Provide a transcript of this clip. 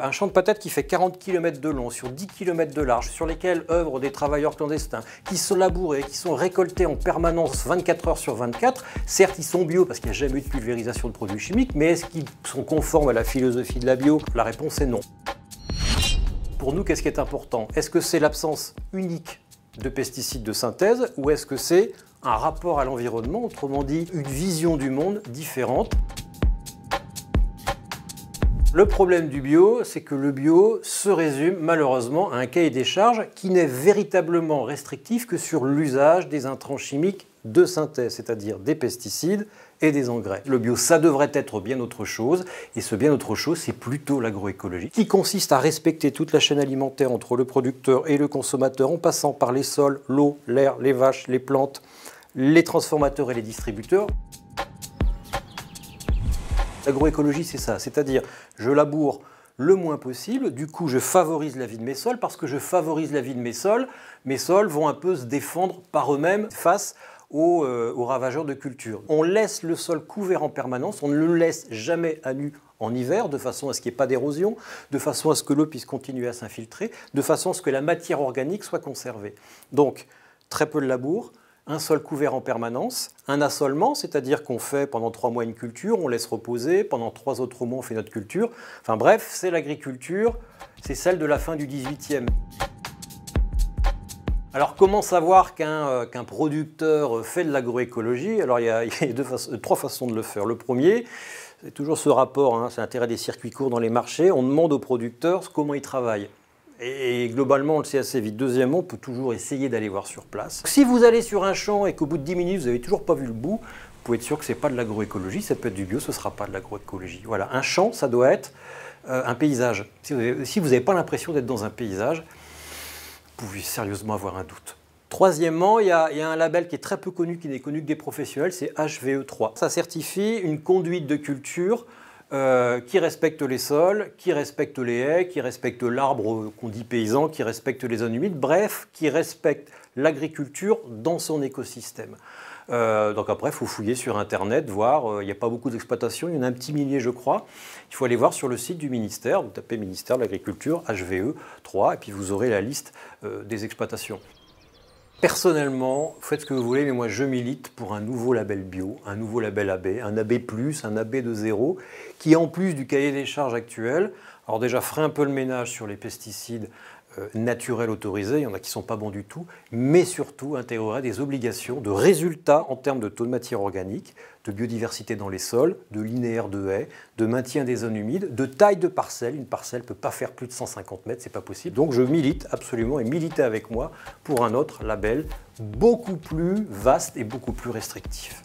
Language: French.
Un champ de patates qui fait 40 km de long, sur 10 km de large, sur lesquels œuvrent des travailleurs clandestins, qui sont labourés, qui sont récoltés en permanence 24 heures sur 24. Certes, ils sont bio parce qu'il n'y a jamais eu de pulvérisation de produits chimiques, mais est-ce qu'ils sont conformes à la philosophie de la bio La réponse est non. Pour nous, qu'est-ce qui est important Est-ce que c'est l'absence unique de pesticides de synthèse ou est-ce que c'est un rapport à l'environnement, autrement dit une vision du monde différente le problème du bio, c'est que le bio se résume malheureusement à un cahier des charges qui n'est véritablement restrictif que sur l'usage des intrants chimiques de synthèse, c'est-à-dire des pesticides et des engrais. Le bio, ça devrait être bien autre chose, et ce bien autre chose, c'est plutôt l'agroécologie, qui consiste à respecter toute la chaîne alimentaire entre le producteur et le consommateur, en passant par les sols, l'eau, l'air, les vaches, les plantes, les transformateurs et les distributeurs. L'agroécologie, c'est ça. C'est-à-dire, je laboure le moins possible. Du coup, je favorise la vie de mes sols parce que je favorise la vie de mes sols. Mes sols vont un peu se défendre par eux-mêmes face euh, aux, ravageurs de culture. On laisse le sol couvert en permanence. On ne le laisse jamais à nu en hiver, de façon à ce qu'il n'y ait pas d'érosion, de façon à ce que l'eau puisse continuer à s'infiltrer, de façon à ce que la matière organique soit conservée. Donc, très peu de labour, un sol couvert en permanence, un assolement, c'est-à-dire qu'on fait pendant trois mois une culture, on laisse reposer, pendant trois autres mois on fait notre culture. Enfin bref, c'est l'agriculture, c'est celle de la fin du 18e. Alors comment savoir qu'un euh, producteur euh, fait de l'agroécologie Alors il y a, trois façons de le faire. Le premier, c'est toujours ce rapport, hein, c'est l'intérêt des circuits courts dans les marchés, on demande aux producteurs comment ils travaillent. Et globalement, on le sait assez vite. Deuxièmement, on peut toujours essayer d'aller voir sur place. Si vous allez sur un champ et qu'au bout de 10 minutes, vous n'avez toujours pas vu le bout, vous pouvez être sûr que ce n'est pas de l'agroécologie, ça peut être du bio, ce ne sera pas de l'agroécologie. Voilà, un champ, ça doit être euh, un paysage. Si vous n'avez pas l'impression d'être dans un paysage, vous pouvez sérieusement avoir un doute. Troisièmement, il y, il y, a un label qui est très peu connu, qui n'est connu que des professionnels, c'est HVE3. Ça certifie une conduite de culture euh, qui respecte les sols, qui respecte les haies, qui respecte l'arbre qu'on dit paysan, qui respecte les zones humides, bref, qui respecte l'agriculture dans son écosystème. Euh, donc après, il faut fouiller sur Internet, voir. Euh, il n'y a pas beaucoup d'exploitations, il y en a un petit millier, je crois. Il faut aller voir sur le site du ministère. Vous tapez ministère de l'Agriculture, HVE 3, et puis vous aurez la liste des exploitations. Personnellement, faites ce que vous voulez, mais moi je milite pour un nouveau label bio, un nouveau label AB, un AB, un AB de zéro, qui en plus du cahier des charges actuel alors déjà, frein un peu le ménage sur les pesticides euh, naturels autorisés, il y en a qui ne sont pas bons du tout, mais surtout intégrerait des obligations de résultats en termes de taux de matière organique, de biodiversité dans les sols, de linéaire de haies, de maintien des zones humides, de taille de parcelle. Une parcelle ne peut pas faire plus de 150 mètres, c'est pas possible. Donc je milite absolument et militez avec moi pour un autre label beaucoup plus vaste et beaucoup plus restrictif.